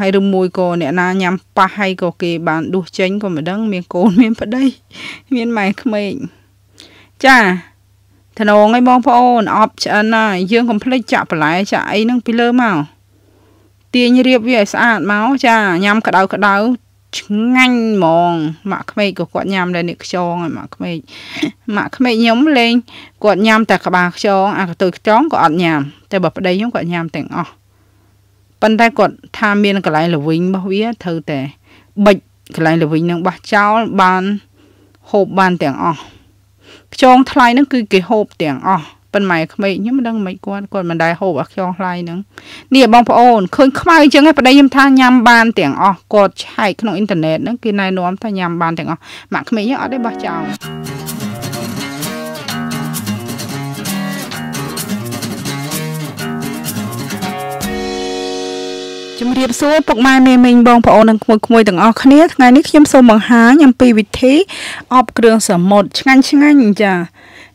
ហើយឬមួយក៏អ្នកណាញ៉ាំប៉ះហើយក៏គេបានដួសចេញក៏មិនដឹង មានកូនមានប្តីមានម៉ែក្មេកចាថ្នងឯងបងប្អូនអប់ឆ្អិនណាយើងកុំភ្លេចចាក់បន្លែចាក់អីហ្នឹងពីលើមកទាញរៀបវាឲ្យស្អាតមកចាញ៉ាំក្តៅក្តៅឆ្ងាញ់ហ្មងម៉ាក់ក្មេកក៏គាត់ញ៉ាំដែរនេះខ្យងឲ្យម៉ាក់ក្មេកម៉ាក់ក្មេកខ្ញុំលេងគាត់ញ៉ាំតែក្បាលខ្យងអាកតុយខ្យងក៏អត់ញ៉ាំតែបើប្តីខ្ញុំគាត់ញ៉ាំទាំងអស់ប៉ុន្តែគាត់ថាមានកន្លែងល្វីងរបស់វាត្រូវតែបិចកន្លែងល្វីងនឹងបោះចោលបានហូបបានទាំងអស់ខ្យងថ្លៃហ្នឹងគឺគេហូបទាំងអស់ប៉ុន្តែក្មេងខ្ញុំមិនដឹងមិនគាត់គាត់មិនដែរហូបអាខ្យងថ្លៃហ្នឹងនេះបងប្អូនឃើញខ្មៅអញ្ចឹងឯងប្តីខ្ញុំថាញ៉ាំបានទាំងអស់គាត់ឆែកក្នុងអ៊ីនធឺណិតហ្នឹងគេណែនាំថាញ៉ាំបានទាំងអស់ម៉ាក់ក្មេងអត់ទេបោះចោលជំរាបសួរពុកម៉ែមេមីងបងប្អូននិងក្មួយក្មួយទាំងអស់គ្នាថ្ងៃនេះខ្ញុំសូមបង្ហាញអំពីវិធីអបគ្រឿងសមុទ្រឆ្ងាញ់ឆ្ងាញ់ចា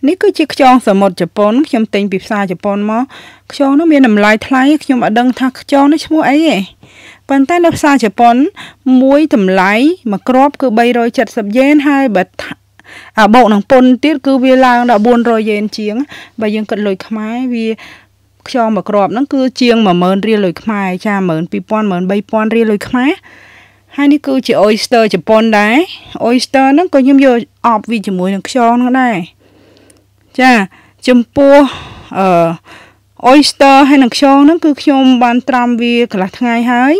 នេះគឺជាខ្យងសមុទ្រជប៉ុនខ្ញុំទិញពីផ្សារជប៉ុន មកខ្យងនោះមានតម្លៃថ្លៃខ្ញុំអត់ដឹងថាខ្យងនេះឈ្មោះអីទេប៉ុន្តែនៅផ្សារជប៉ុន មួយតម្លៃមួយគ្រាប់គឺ370យេនហើយបើអាបោកនឹងពុនទៀតគឺវាឡើងដល់400យេនជាង បើយើងគិតលុយខ្មែរវាខ្យងមួយគ្រាប់ហ្នឹងគឺជាង10000រៀលលុយខ្មែរចា12000 13000រៀលលុយខ្មែរហើយនេះគឺជា oyster ជប៉ុនដែរ oyster ហ្នឹងក៏ខ្ញុំយកអបវាជាមួយនឹងខ្យងហ្នឹងដែរចាចំពោះអឺ oyster ហើយនឹងខ្យងហ្នឹង គឺខ្ញុំ បាន ត្រាំវាកន្លះថ្ងៃហើយ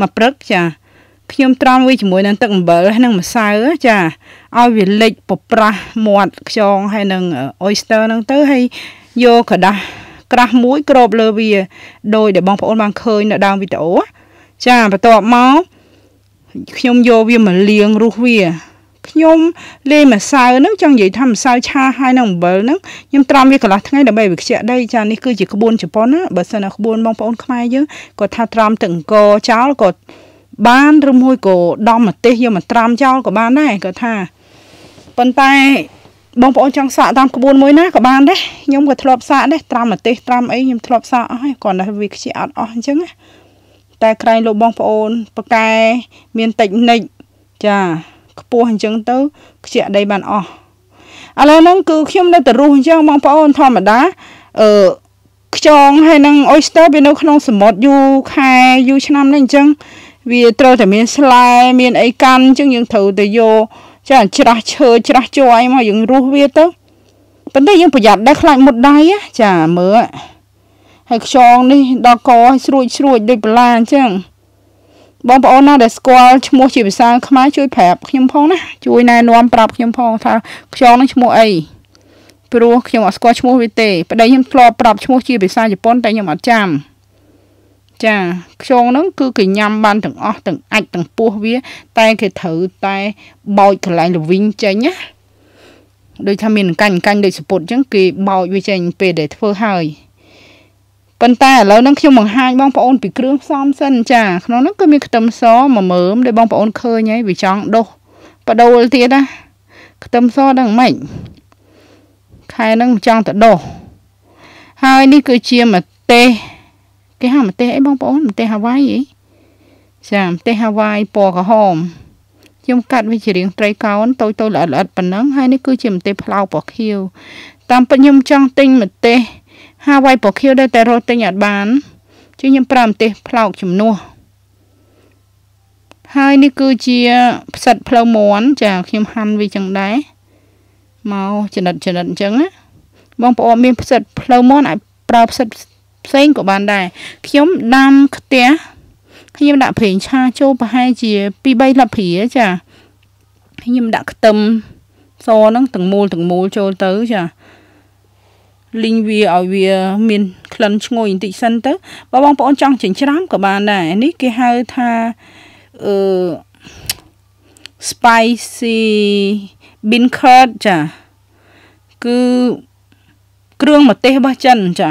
មួយព្រឹកចាខ្ញុំត្រាំវាជាមួយនឹងទឹកអំបិលហើយនឹងម្សៅចាឲ្យវាលិចប្រប្រាស់មាត់ខ្យងហើយនឹង oyster ហ្នឹងទៅហើយយកกระดาษក្រាស់មួយគ្របលើវាដោយដែលបងប្អូនបានឃើញនៅដើមវីដេអូចាបន្ទាប់មកខ្ញុំយកវាមកលាងរុះវាខ្ញុំលេងម្សៅហ្នឹងចង់និយាយថាម្សៅឆាហើយនឹងអំបិលហ្នឹងខ្ញុំត្រាំវាកន្លះថ្ងៃដើម្បីវាខ្ជាក់ដីចានេះគឺជាក្បួនជប៉ុនណាបើសិនណាក្បួនបងប្អូនខ្មែរយើងគាត់ថាត្រាំទឹកអង្គចោលក៏បានឬមួយក៏ដំម្ទេសយកមកត្រាំចោលក៏បានដែរគាត់ថាប៉ុន្តែបងប្អូនចង់សាកតាមក្បួនមួយណាក៏បានដែរខ្ញុំក៏ធ្លាប់សាកដែរត្រាំម្ទេសត្រាំអីខ្ញុំធ្លាប់សាកអស់ហើយគ្រាន់តែវាខ្ជិះអត់អស់អញ្ចឹងណាតែក្រែងលោកបងប្អូនប៉កែមានតិចនិចចាខ្ពស់អញ្ចឹងទៅខ្ជិះដីបានអស់ឥឡូវហ្នឹងគឺខ្ញុំនៅតែរស់អញ្ចឹងបងប្អូនធម្មតាអឺខ្យងហើយនឹងអុយស្ទ័រវានៅក្នុងសមុទ្រយូរខែយូរឆ្នាំនេះអញ្ចឹងវាត្រូវតែមានស្លែមានអីកាន់អញ្ចឹងយើងត្រូវទៅយកចាច្រាស់ឈើច្រាស់ជួយមកយើងរុះវាទៅប៉ុន្តែយើងប្រយ័ត្នដែរខ្លាចមុតដៃចាមើលហើយខ្យងនេះដល់កឲ្យស្រួចស្រួចដូចបលាអញ្ចឹងបងប្អូនណាដែលស្គាល់ឈ្មោះជាភាសាខ្មែរជួយប្រាប់ខ្ញុំផង ណា ជួយណែនាំប្រាប់ខ្ញុំផងថាខ្យងនឹងឈ្មោះអីព្រោះខ្ញុំអត់ស្គាល់ឈ្មោះវាទេប្តីខ្ញុំធ្លាប់ប្រាប់ឈ្មោះជាភាសាជប៉ុនតែខ្ញុំអត់ចាំចាខ្យងហ្នឹងគឺគេញ៉ាំបានទាំងអស់ទាំងអាចទាំងពោះវាតែគេត្រូវតែបោចកន្លែងលវិងចេញណាដូចថាមានកាញ់កាញ់ដូចសពុតអញ្ចឹងគេបោចវាចេញពេលដែលធ្វើហើយប៉ុន្តែឥឡូវហ្នឹងខ្ញុំបង្ហាញបងប្អូនពីគ្រឿងផ្សំសិនចា ក្នុងហ្នឹងគឺមានខ្ទឹមសមួយមើមដែលបងប្អូនឃើញហើយវាចង់ដុសបដូលទៀតណាខ្ទឹមសដឹងម៉េចខែហ្នឹងចង់ទៅដុសហើយនេះគឺជាម្ទេសគេហៅម្ទេសអីបងប្អូនម្ទេសហាវ៉ៃអីចាម្ទេសហាវ៉ៃពណ៌ក្រហមខ្ញុំកាត់វាជារាងត្រីកោណតូចតូចល្អិតល្អិតប៉ុណ្ណឹង ហើយនេះគឺជាម្ទេសផ្លោកពណ៌ខៀវតាមពិតខ្ញុំចង់ទិញម្ទេសហាវ៉ៃពណ៌ខៀវដែរតែរត់ទិញអត់បានជួយខ្ញុំប្រើម្ទេសផ្លោកជំនួសហើយនេះគឺជាផ្សិតផ្លូវមន់ចាខ្ញុំហាន់វាចឹងដែរមកចំណិតចំណិតអញ្ចឹងណាបងប្អូនមានផ្សិតផ្លូវមន់អាចប្រើផ្សិតផ្សេងក៏បានដែរខ្ញុំដាំខ្ទះខ្ញុំដាក់ប្រេងឆាចូលប្រហែលជា2 3លាព្រាចាខ្ញុំដាក់ខ្ទឹមសហ្នឹងទាំងមូលទាំងមូលចូលទៅចាលីងវាឲ្យវាមានក្លិនឈ្ងុយបន្តិចសិនទៅបើបងប្អូនចង់ចិញ្ច្រាំក៏បានដែរនេះគេហៅថាអឺ spicy bean curd ចាគឺគ្រឿងម្ទេសរបស់ចិនចា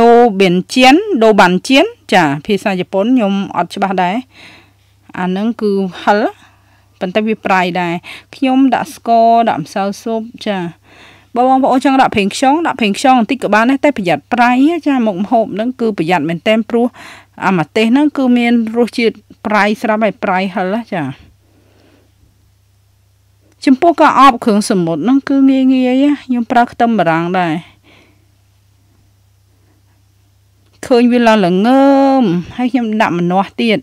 ដូបៀនជៀនដូបានជៀនចាភាសាជប៉ុនខ្ញុំអត់ច្បាស់ដែរអាហ្នឹងគឺហិលប៉ុន្តែវាប្រៃដែរខ្ញុំដាក់ស្ករដាក់ម្សៅស៊ុបចាបើបងប្អូនចង់ដាក់ប្រេងខ្យងដាក់ប្រេងខ្យងបន្តិចក៏បានដែរតែប្រយ័ត្នប្រៃចាមុខម្ហូបហ្នឹងគឺប្រយ័ត្នមែនតើព្រោះអាម្ទេសហ្នឹងគឺមានរសជាតិប្រៃស្រាប់ហើយប្រៃហិលចាចំពោះការអបគ្រឿងសមុទ្រហ្នឹងគឺងាយងាយខ្ញុំប្រើខ្ទឹមបារាំងដែរឃើញវាឡើងល្ងើមហើយខ្ញុំដាក់ម្នាស់ទៀត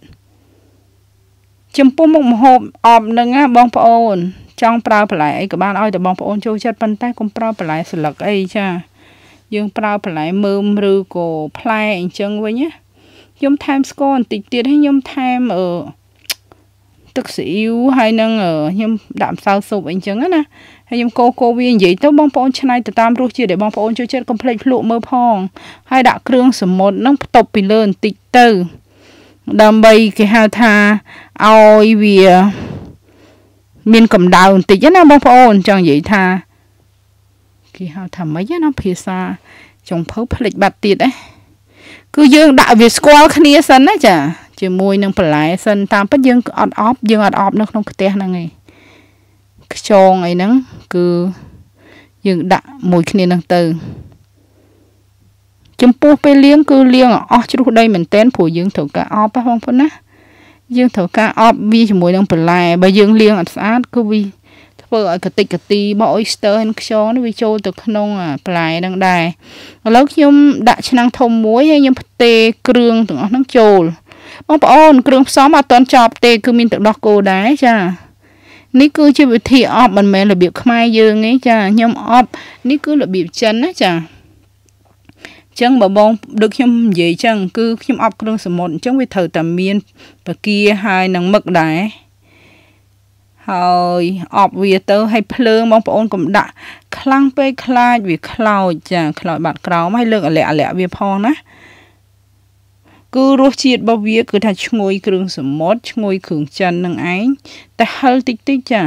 ចំពោះមុខម្ហូបអបនឹងណាបងប្អូន ចង់ប្រើបន្លែអីក៏បានឲ្យតែបងប្អូនចូលចិត្តប៉ុន្តែកុំប្រើបន្លែស្លឹកអីចា យើងប្រើបន្លែមើមឬក៏ផ្លែអញ្ចឹងវិញណាខ្ញុំថែមស្ករបន្តិចទៀតហើយខ្ញុំថែមអឺទឹកស៊ីអ៊ីវហើយនឹងខ្ញុំដាក់ម្សៅស៊ុបអីចឹងណាហើយខ្ញុំកូរកូរវានិយាយទៅបងប្អូនឆ្នៃទៅតាមរសជាតិដែលបងប្អូនចូលចិត្តកុំភ្លេចភ្លក់មើលផង ហើយដាក់គ្រឿងសមុទ្រនឹងផ្តុបពីលើបន្តិចទៅដើម្បីគេហៅថាឲ្យវា មានកម្ដៅបន្តិចណាបងប្អូនចង់និយាយថាគេហៅថាម៉េចណាភាសា ចុងភៅភ្លេចបាត់ទៀតឯងគឺយើងដាក់វាស្គាល់គ្នាសិនណាចាជាមួយនឹងបន្លែសិនតាមពិតយើងអត់អប់យើងអត់អប់នៅក្នុងផ្ទះហ្នឹងឯងខ្យងអីហ្នឹងគឺយើងដាក់មួយគ្នានឹងទៅចំពោះពេលលាងគឺលាងអស់ជ្រុះដីមែនតែនព្រោះយើងត្រូវការអបបងប្អូនណាយើងត្រូវការអបវាជាមួយនឹងបន្លែបើយើងលាងអត់ស្អាតគឺវាធ្វើឲ្យកតិចកទីរបស់អ៊ុយស្ទ័រនិងខ្យងនេះវាចូលទៅក្នុងបន្លែនឹងដែរឥឡូវខ្ញុំដាក់ឆ្នាំងធំមួយហើយខ្ញុំផ្ទេរគ្រឿងទាំងអស់ហ្នឹងចូលបងប្អូនគ្រឿងផ្សំអត់ទាន់ចប់ទេគឺមានទឹកដោះគោដែរចានេះគឺជាវិធីអប់មិនមែនរបៀបខ្មែរយើងទេចាខ្ញុំអប់នេះគឺរបៀបចិនណាចាចឹងបើបងដូចខ្ញុំនិយាយចឹងគឺខ្ញុំអប់គ្រឿងសមុទ្រអញ្ចឹងវាត្រូវតែមានបកាហើយនិងមឹកដែរហើយអប់វាទៅឲ្យភ្លើងបងប្អូនកុំដាក់ខ្លាំងពេកខ្លាចវាខ្លោចចា ខ្លោចបាត់ក្រោមហើយលើកអលាក់អលាក់វាផងណាគឺរសជាតិរបស់វា គឺ ថាឈ្ងុយគ្រឿងសមុទ្រឈ្ងុយគ្រឿងចិននឹងឯងតែហឹរតិចតិចចា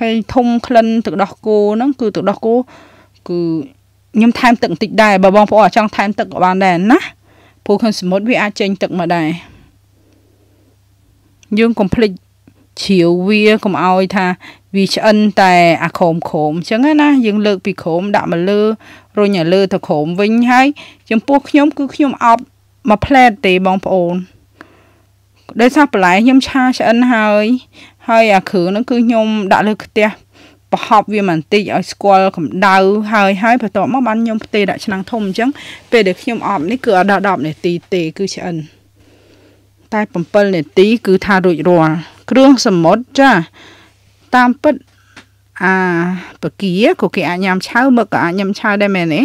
ហើយធំក្លិនទឹកដោះគោហ្នឹងគឺទឹកដោះគោគឺខ្ញុំថែមទឹកបន្តិចដែរបើបងប្អូនចង់ថែមទឹកក៏បានដែរណាព្រោះគ្រឿងសមុទ្រវាអាចចេញទឹកមកដែរយើងកុំភ្លេចជ្រាវវាកុំឲ្យថាវាឆ្អិនតែអាក្រមក្រមអញ្ចឹងណាយើងលើកពីក្រមដាក់មកលើរុញឲ្យលើទៅក្រមវិញហើយចំពោះខ្ញុំ គឺខ្ញុំអប់មួយផ្លែតទេបងប្អូនដោយសារបន្លែខ្ញុំឆាឆ្អិនហើយ ហើយអាគ្រឿងហ្នឹងគឺខ្ញុំដាក់លើខ្ទះប្រហប់វាបន្តិចឲ្យស្គាល់កម្ដៅហើយហើយបន្ទាប់មកបានខ្ញុំផ្ទេដាក់ឆ្នាំងធំអញ្ចឹងពេលដែលខ្ញុំអប់នេះគឺអត់ដល់10នាទីទេគឺឆ្អិនតែ7នាទីគឺថារួចរាល់គ្រឿងសមុទ្រចាតាមពិតអាបកាក៏គេអាចញ៉ាំឆៅមឹកក៏អាចញ៉ាំឆៅដែរមែនទេ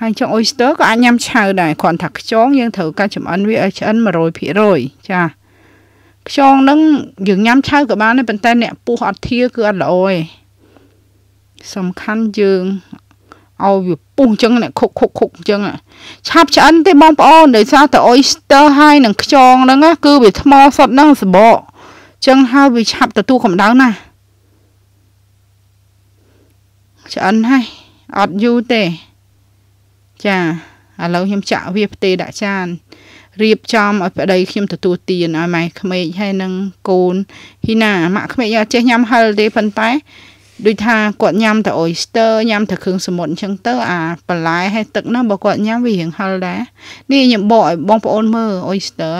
ហើយចុងអ៊ុយស្ទ័រក៏អាចញ៉ាំឆៅដែរគ្រាន់ថាខ្យងយើងត្រូវការចំអិនវាឲ្យឆ្អិន100%ចាខ្យងនឹងយើងញ៉ាំឆៅក៏បានដែរប៉ុន្តែអ្នកពុះអត់ធាគឺអត់ល្អទេសំខាន់យើងឲ្យវាពុះអញ្ចឹងអ្នកខុកខុកខុកអញ្ចឹងឆាប់ឆ្អិនទេបងប្អូនដោយសារតែអ៊ុយស្ទ័រហើយនឹងខ្យងហ្នឹងគឺវាថ្មសុតហ្នឹងសបកអញ្ចឹងហើយវាឆាប់ទទួលកម្ដៅណាឆ្អិនហើយអត់យូរទេចាឥឡូវខ្ញុំចាក់វាផ្ទេដាក់ចានរៀបចំឲ្យប្តីខ្ញុំទទួលទានឲ្យម៉ែក្មេកហើយនឹងកូនហ៊ីណាម៉ាក់ក្មេកអត់ចេះញ៉ាំហិលទេប៉ុន្តែដូចថាគាត់ញ៉ាំតែអ៊ុយស្ទ័រញ៉ាំតែគ្រឿងសមុទ្រអញ្ចឹងទៅអាបន្លែហើយទឹកនោះបើគាត់ញ៉ាំវារៀងហិលដែរនេះខ្ញុំបកឲ្យបងប្អូនមើលអ៊ុយស្ទ័រ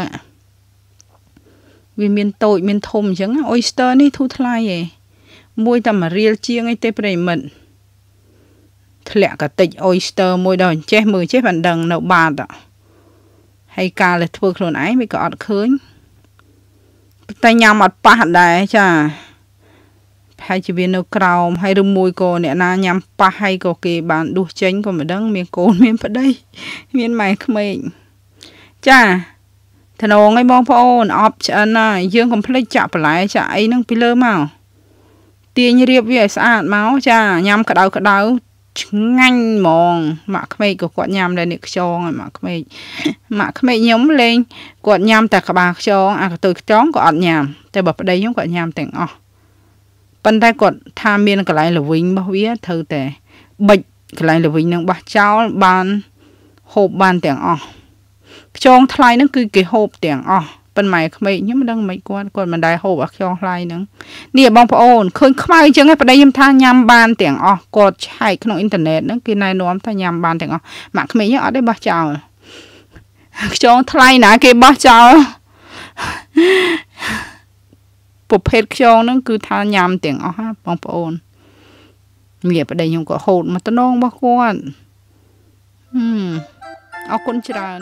វាមានតូចមានធំអញ្ចឹងអ៊ុយស្ទ័រនេះធូរថ្លៃឯងមួយតែមួយរៀលជាងឯទេប្រិមិត្តធ្លាក់កាតិចអ៊ុយស្ទ័រមួយដល់ចេះមើលចេះបានដឹងនៅបាតហើយកាលធ្វើខ្លួនឯងវាក៏អត់ឃើញតែញ៉ាំអត់ប៉ះដែរចាប្រហែលជាវានៅក្រោមហើយឬមួយក៏អ្នកណាញ៉ាំប៉ះហើយក៏គេបានដួសចេញក៏មិនដឹងមានកូនមាន ប្តីមានម៉ែក្មេងចាថ្នងឯងបងប្អូនអប់ឆ្អិនណាយើងកុំភ្លេចចាក់បន្លែ ចាក់អីហ្នឹងពីលើមកទាញរៀបវាឲ្យស្អាតមកចាញ៉ាំក្តៅក្តៅឆ្ងាញ់ហ្មងម៉ាក់ក្មេកក៏គាត់ញ៉ាំដែរនេះខ្យងហើយម៉ាក់ក្មេកម៉ាក់ក្មេកខ្ញុំលេងគាត់ញ៉ាំតែក្បាលខ្យងអាកតុយខ្យងក៏អត់ញ៉ាំតែបើប្តីខ្ញុំគាត់ញ៉ាំទាំងអស់ប៉ុន្តែគាត់ថាមានកន្លែងល្វីងរបស់វាត្រូវតែបិចកន្លែងល្វីងនឹងបោះចោលបានហូបបានទាំងអស់ខ្យងថ្លៃនឹង គឺគេហូបទាំងអស់ប៉ុន្តែក្មេងខ្ញុំមិនដឹងមិនគាត់គាត់មិនដែរហូបអាខ្យងខ្លាយហ្នឹងនេះបងប្អូនឃើញខ្មៅអញ្ចឹងឯងប្តីខ្ញុំថាញ៉ាំបានទាំងអស់គាត់ឆែកក្នុងអ៊ីនធឺណិតហ្នឹងគេណែនាំថាញ៉ាំបានទាំងអស់ម៉ាក់ក្មេងយើងអត់ទេបោះចោលខ្យងថ្លៃណាគេបោះចោលប្រភេទខ្យងហ្នឹងគឺថាញ៉ាំទាំងអស់ណាបងប្អូនមានប្តីខ្ញុំក៏ហូតមកតំណងរបស់គាត់អឺអរគុណច្រើន